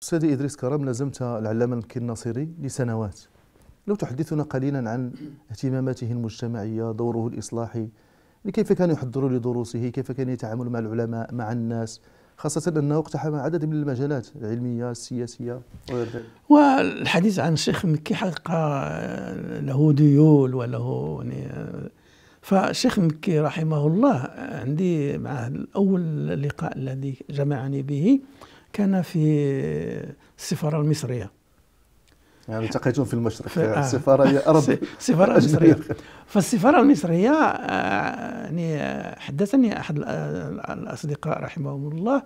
سيدي إدريس كرم لازمت العلامة مكي الناصري لسنوات لو تحدثنا قليلا عن اهتماماته المجتمعية دوره الإصلاحي كيف كان يحضر لدروسه كيف كان يتعامل مع العلماء مع الناس خاصة أنه اقتحم عدد من المجالات العلمية السياسية وغير ذلك والحديث عن الشيخ مكي حقيقة له ديول وله يعني فالشيخ مكي رحمه الله عندي معه الأول لقاء الذي جمعني به كان في السفاره المصريه يعني التقيتم في المشرق في آه. السفاره هي ارض السفاره المصريه فالسفاره المصريه آه، يعني حدثني احد آه، الاصدقاء رحمهم الله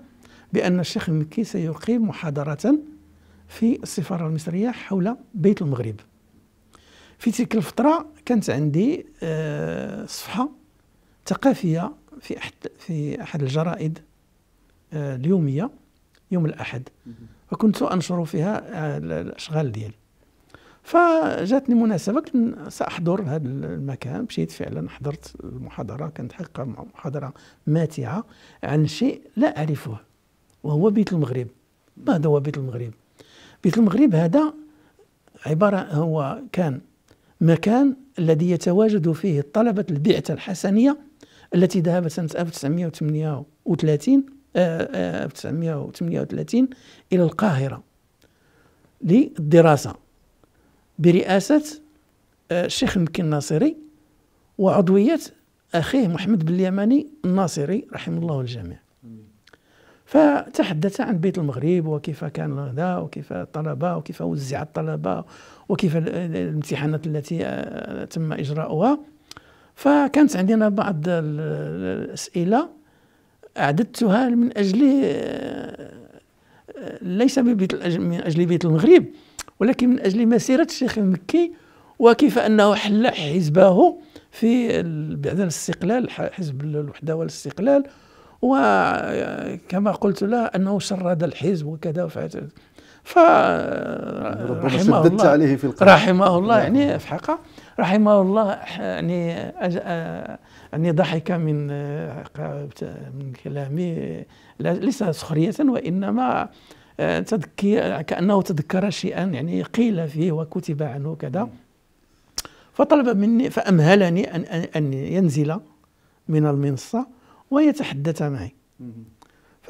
بان الشيخ المكي سيقيم محاضره في السفاره المصريه حول بيت المغرب في تلك الفتره كانت عندي صفحه ثقافيه في احد في احد الجرائد اليوميه يوم الأحد وكنت أنشر فيها آه، الأشغال ديالي فجاتني مناسبة كنت سأحضر هذا المكان مشيت فعلا حضرت المحاضرة كانت حقا محاضرة ماتعة عن شيء لا أعرفه وهو بيت المغرب ماذا هو بيت المغرب بيت المغرب هذا عبارة هو كان مكان الذي يتواجد فيه طلبة البعثة الحسنية التي ذهبت سنة 1938 1938 آه، آه، إلى القاهرة للدراسة برئاسة آه، الشيخ مكي الناصري وعضوية أخيه محمد بن اليماني الناصري رحم الله الجميع فتحدث عن بيت المغرب وكيف كان هذا وكيف الطلبة وكيف وزع الطلبة وكيف الامتحانات التي تم إجراؤها فكانت عندنا بعض الأسئلة أعددتها من أجل آه، آه، ليس من أجل بيت المغرب ولكن من أجل مسيرة الشيخ المكي وكيف أنه حل حزبه في بعد الاستقلال حزب الوحدة والاستقلال وكما آه، قلت له أنه شرد الحزب وكذا ف فرحمه الله عليه في رحمه الله يعني نعم. في حقه رحمه الله يعني آه، يعني ضحك من آه، من كلامي ليس سخرية وإنما آه، تذكير كأنه تذكر شيئا يعني قيل فيه وكتب عنه كذا فطلب مني فأمهلني أن أن ينزل من المنصة ويتحدث معي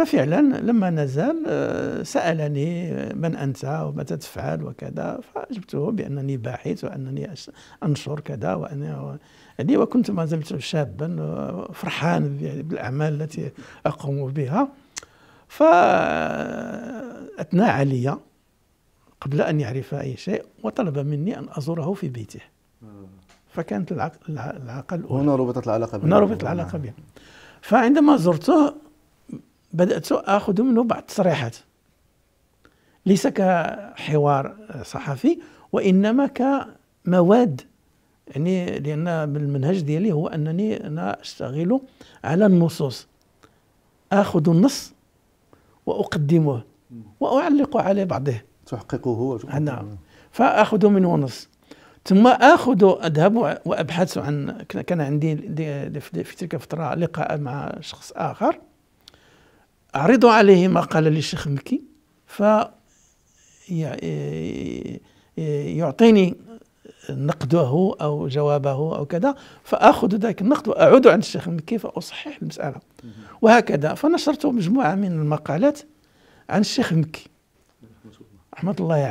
ففعلا لما نزل آه، سألني آه، من أنت وماذا تفعل وكذا فأجبته بأنني باحث وأنني أنشر كذا وانا يعني وكنت ما زلت شابا آه، فرحان بالأعمال التي أقوم بها فأثنى علي قبل أن يعرف أي شيء وطلب مني أن أزوره في بيته فكانت العلاقة الأولى هنا ربطت العلاقة بها هنا ربطت العلاقة بها فعندما زرته بدأت آخذ منه بعض التصريحات ليس كحوار صحفي وإنما كمواد يعني لأن المنهج ديالي هو أنني أنا أشتغل على النصوص آخذ النص وأقدمه وأعلق عليه بعضه تحققه آه، نعم فآخذ منه نص ثم اخذ اذهب وابحث عن كان عندي في تلك الفتره لقاء مع شخص اخر أعرض عليه ما قال لي الشيخ مكي ف آه، آه، يعطيني نقده أو جوابه أو كذا فأخذ ذلك النقد وأعود عند الشيخ مكي فأصحح المسألة وهكذا فنشرت مجموعة من المقالات عن الشيخ مكي رحمة الله يعني